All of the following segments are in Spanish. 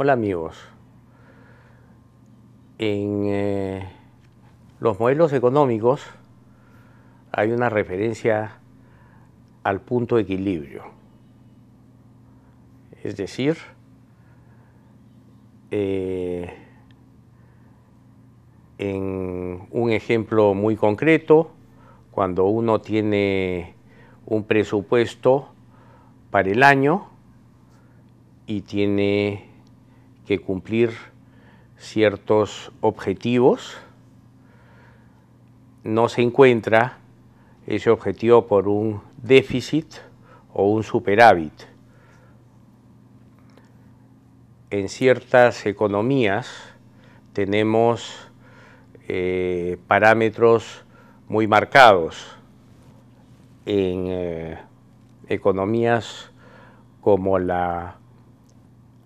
Hola amigos. En eh, los modelos económicos hay una referencia al punto de equilibrio. Es decir, eh, en un ejemplo muy concreto, cuando uno tiene un presupuesto para el año y tiene que cumplir ciertos objetivos, no se encuentra ese objetivo por un déficit o un superávit. En ciertas economías tenemos eh, parámetros muy marcados. En eh, economías como la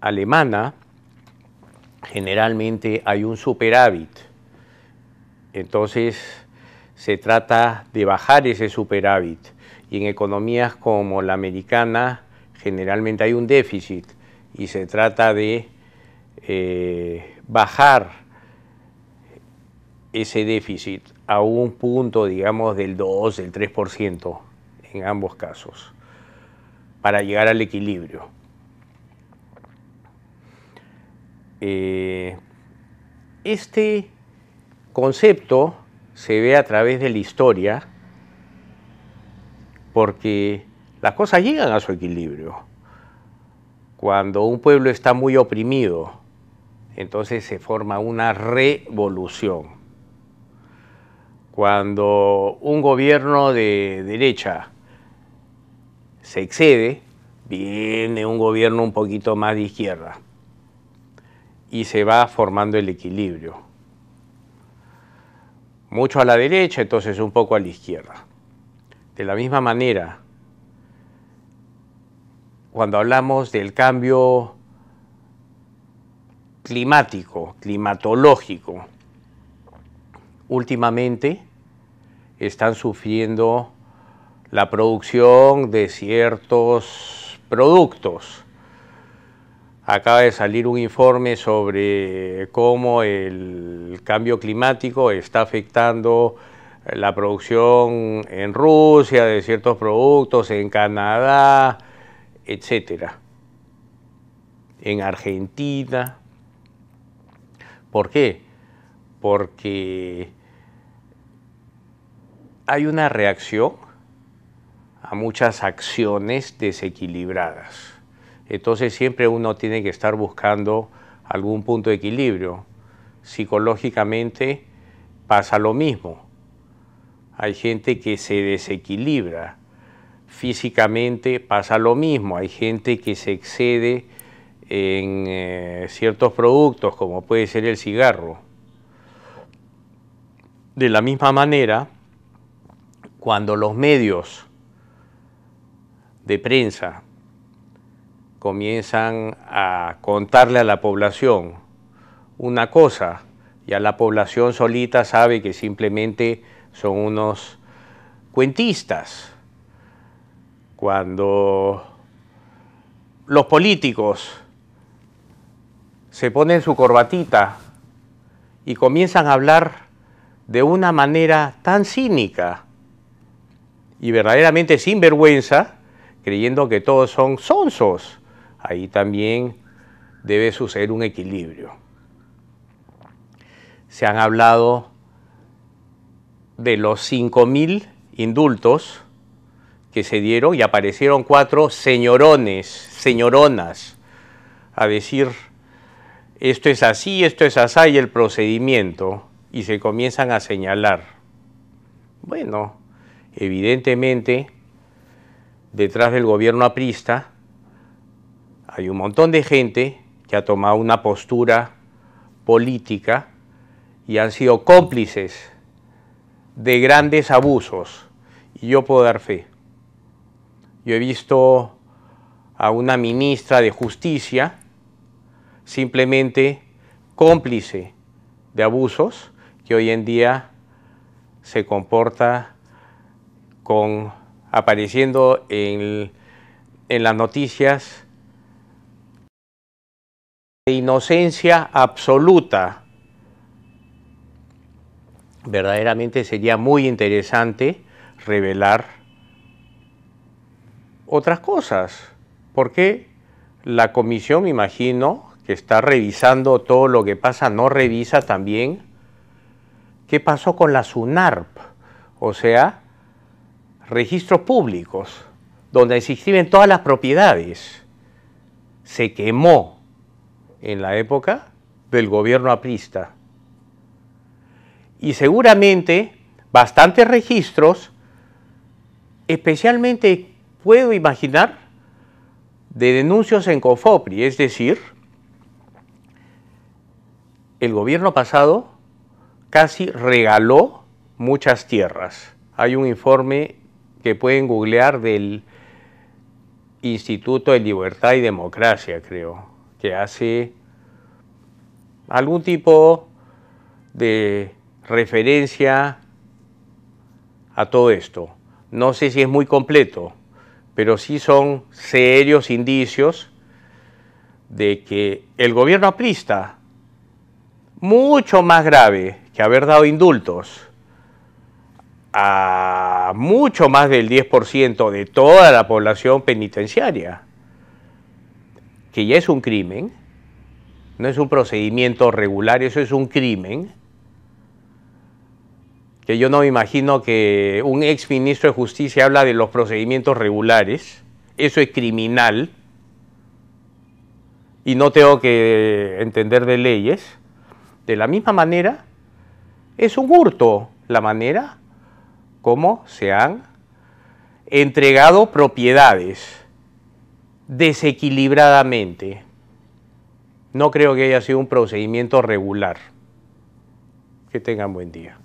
alemana, generalmente hay un superávit. Entonces se trata de bajar ese superávit. Y en economías como la americana generalmente hay un déficit y se trata de eh, bajar ese déficit a un punto, digamos, del 2, del 3% en ambos casos, para llegar al equilibrio. Eh, este concepto se ve a través de la historia porque las cosas llegan a su equilibrio. Cuando un pueblo está muy oprimido, entonces se forma una revolución. Cuando un gobierno de derecha se excede, viene un gobierno un poquito más de izquierda y se va formando el equilibrio. Mucho a la derecha, entonces un poco a la izquierda. De la misma manera, cuando hablamos del cambio climático, climatológico, últimamente están sufriendo la producción de ciertos productos Acaba de salir un informe sobre cómo el cambio climático está afectando la producción en Rusia de ciertos productos, en Canadá, etcétera, en Argentina. ¿Por qué? Porque hay una reacción a muchas acciones desequilibradas. Entonces siempre uno tiene que estar buscando algún punto de equilibrio. Psicológicamente pasa lo mismo. Hay gente que se desequilibra. Físicamente pasa lo mismo. Hay gente que se excede en eh, ciertos productos, como puede ser el cigarro. De la misma manera, cuando los medios de prensa comienzan a contarle a la población una cosa, y a la población solita sabe que simplemente son unos cuentistas. Cuando los políticos se ponen su corbatita y comienzan a hablar de una manera tan cínica y verdaderamente sin vergüenza, creyendo que todos son sonsos. Ahí también debe suceder un equilibrio. Se han hablado de los 5.000 indultos que se dieron y aparecieron cuatro señorones, señoronas, a decir, esto es así, esto es así, y el procedimiento, y se comienzan a señalar. Bueno, evidentemente, detrás del gobierno aprista, hay un montón de gente que ha tomado una postura política y han sido cómplices de grandes abusos. Y yo puedo dar fe. Yo he visto a una ministra de Justicia simplemente cómplice de abusos que hoy en día se comporta con apareciendo en, en las noticias de inocencia absoluta. Verdaderamente sería muy interesante revelar otras cosas, porque la comisión, me imagino, que está revisando todo lo que pasa, no revisa también qué pasó con la SUNARP, o sea, registros públicos, donde se todas las propiedades. Se quemó, en la época del gobierno aprista. Y seguramente bastantes registros, especialmente puedo imaginar, de denuncias en COFOPRI, es decir, el gobierno pasado casi regaló muchas tierras. Hay un informe que pueden googlear del Instituto de Libertad y Democracia, creo, que hace algún tipo de referencia a todo esto. No sé si es muy completo, pero sí son serios indicios de que el gobierno aprista, mucho más grave que haber dado indultos a mucho más del 10% de toda la población penitenciaria, que ya es un crimen, no es un procedimiento regular, eso es un crimen, que yo no me imagino que un ex ministro de Justicia habla de los procedimientos regulares, eso es criminal, y no tengo que entender de leyes. De la misma manera, es un hurto la manera como se han entregado propiedades desequilibradamente. No creo que haya sido un procedimiento regular. Que tengan buen día.